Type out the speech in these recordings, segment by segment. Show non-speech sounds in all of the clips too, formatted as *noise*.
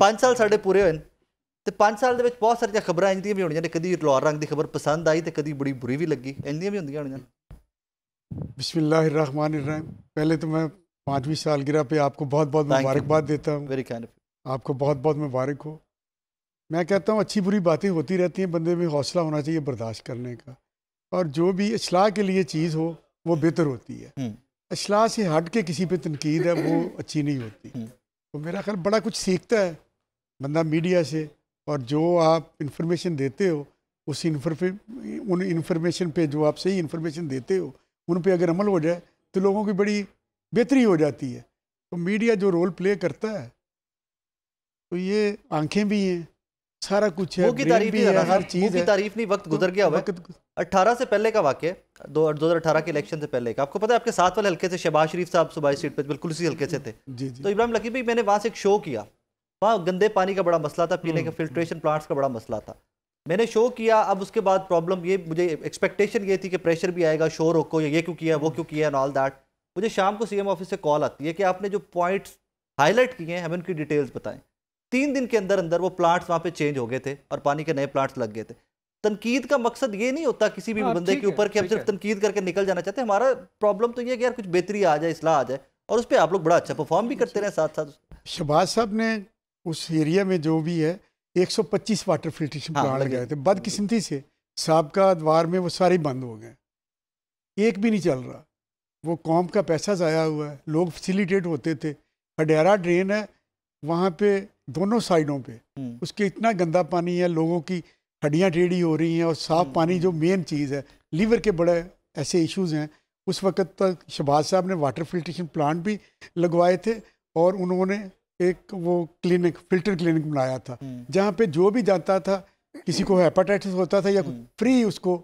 पांच साल साढ़े पूरे हो तो पांच साल बहुत ਵਿੱਚ खबर ਸਾਰੀਆਂ दी ਇੰਜ ਦੀਆਂ ਵੀ ਹੋਣੀਆਂ ਨੇ ਕਦੀ ਲਾਹੌਰ ਰੰਗ ਦੀ ਖਬਰ ਪਸੰਦ ਆਈ ਤੇ ਕਦੀ ਬੜੀ ਬੁਰੀ ਵੀ होनी ਇੰਜ ਦੀਆਂ ਵੀ रहीम पहले तो मैं पाँचवीं सालगिरह पे आपको बहुत बहुत मुबारकबाद देता हूँ वेरी काइंड आपको बहुत बहुत मुबारक हो मैं कहता हूँ अच्छी बुरी बातें होती रहती हैं बंदे में हौसला होना चाहिए बर्दाश्त करने का और जो भी असलाह के लिए चीज़ हो वो बेहतर होती है हम्म। असलाह से हट के किसी पर तनकीद है वो अच्छी नहीं होती हम्म। तो मेरा ख्याल बड़ा कुछ सीखता है बंदा मीडिया से और जो आप इन्फॉर्मेशन देते हो उस उन इंफॉर्मेशन पे जो आप सही इन्फॉर्मेशन देते हो उन पे अगर अमल हो जाए तो लोगों की बड़ी बेहतरी हो जाती है तो मीडिया जो रोल प्ले करता है तो ये आंखें भी हैं सारा कुछ है वो की तारीफ नहीं है हर चीज की तारीफ नहीं वक्त गुजर गया हुआ अट्ठारह से पहले का वाक्य दो दो हज़ार अठारह के इलेक्शन से पहले का आपको पता है आपके साथ वाले हल्के से शहबाज शरीफ साहब सुबह सीट पर बिल्कुल उसी हल्के से थे जी जी तो इब्राहिम लकी भाई मैंने वहाँ से एक शो किया वहाँ गंदे पानी का बड़ा मसला था पीने हम्म। के फिल्ट्रेशन प्लांट्स का बड़ा मसला था मैंने शो किया अब उसके बाद प्रॉब्लम ये मुझे एक्सपेक्टेशन ये थी कि प्रेशर भी आएगा शो रोको ये क्यों किया वो क्यों किया ऑल दैट मुझे शाम को सीएम ऑफिस से कॉल आती है कि आपने जो पॉइंट्स हाईलाइट किए हैं हमें उनकी डिटेल्स बताएं तीन दिन के अंदर अंदर वो प्लांट्स वहाँ पे चेंज हो गए थे और पानी के नए प्लांट्स लग गए थे तनकीद का मकसद ये नहीं होता किसी भी हाँ, बंदे के ऊपर कि हम सिर्फ तनकीद करके निकल जाना चाहते हैं हमारा प्रॉब्लम तो ये है कि यार कुछ बेहतरी आ जाए इसलाह आ जाए और उस पर आप लोग बड़ा अच्छा परफॉर्म भी करते रहे साथ साथ शहबाज साहब ने उस एरिया में जो भी है पच्चीस वाटर फिल्ट्रेशन प्लांट लगाए थे बदकिस्मती से सबका द्वार में वो सारे बंद हो गए एक भी नहीं चल रहा वो कौम का पैसा ज़ाया हुआ है लोग फैसिलिटेट होते थे हडेरा ड्रेन है वहाँ पे दोनों साइडों पे हम्म। उसके इतना गंदा पानी है लोगों की हड्डियाँ टेढ़ी हो रही हैं और साफ हम्म, पानी हम्म। जो मेन चीज़ है लीवर के बड़े ऐसे इश्यूज हैं उस वक्त तक शहबाज साहब ने वाटर फिल्ट्रेशन प्लांट भी लगवाए थे और उन्होंने एक वो क्लिनिक फिल्टर क्लिनिक बनाया था जहाँ पे जो भी जाता था किसी को हेपाटाइटिस होता था या फ्री उसको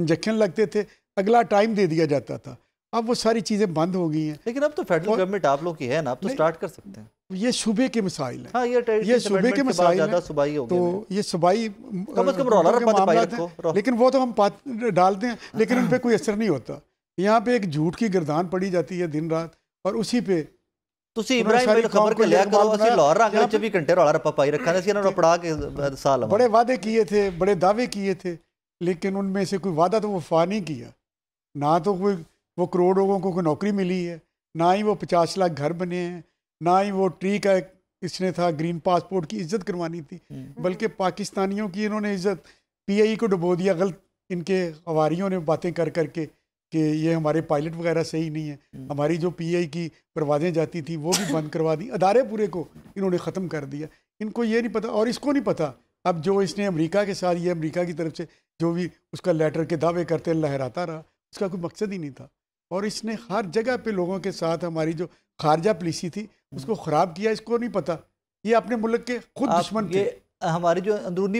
इंजेक्शन लगते थे अगला टाइम दे दिया जाता था अब वो सारी चीज़ें बंद हो गई हैं लेकिन अब तो फेडरल गवर्नमेंट आप लोग की है ना आप तो स्टार्ट कर सकते हैं ये सूबे के मसाइल हैं हाँ, ये, ये सूबे के मसाइल हैं तो ये सुबाई कम कम रौला लेकिन वो तो हम पात डालते हैं लेकिन उन पर *clears throat* कोई असर नहीं होता यहाँ पे एक झूठ की गिरदान पड़ी जाती है दिन रात और उसी पे बड़े वादे किए थे बड़े दावे किए थे लेकिन उनमें से कोई वादा तो वो फा नहीं किया ना तो कोई वो करोड़ लोगों को नौकरी मिली है ना ही वो पचास लाख घर बने हैं ना ही वो ट्री का इसने था ग्रीन पासपोर्ट की इज्जत करवानी थी हम्म। बल्कि पाकिस्तानियों की इन्होंने इज्जत पीआई को डुबो दिया गलत इनके अवारियों ने बातें कर करके कि ये हमारे पायलट वगैरह सही नहीं है हम्म। हमारी जो पीआई की परवाजें जाती थी वो भी बंद करवा दी अदारे पूरे को इन्होंने ख़त्म कर दिया इनको ये नहीं पता और इसको नहीं पता अब जो इसने अमरीका के साथ ये अमरीका की तरफ से जो भी उसका लेटर के दावे करते लहराता रहा उसका कोई मकसद ही नहीं था और इसने हर जगह पे लोगों के साथ हमारी जो खारजा पुलिसी थी उसको ख़राब किया इसको नहीं पता ये अपने मुल्क के खुद दुश्मन थे हमारी जो अंदरूनी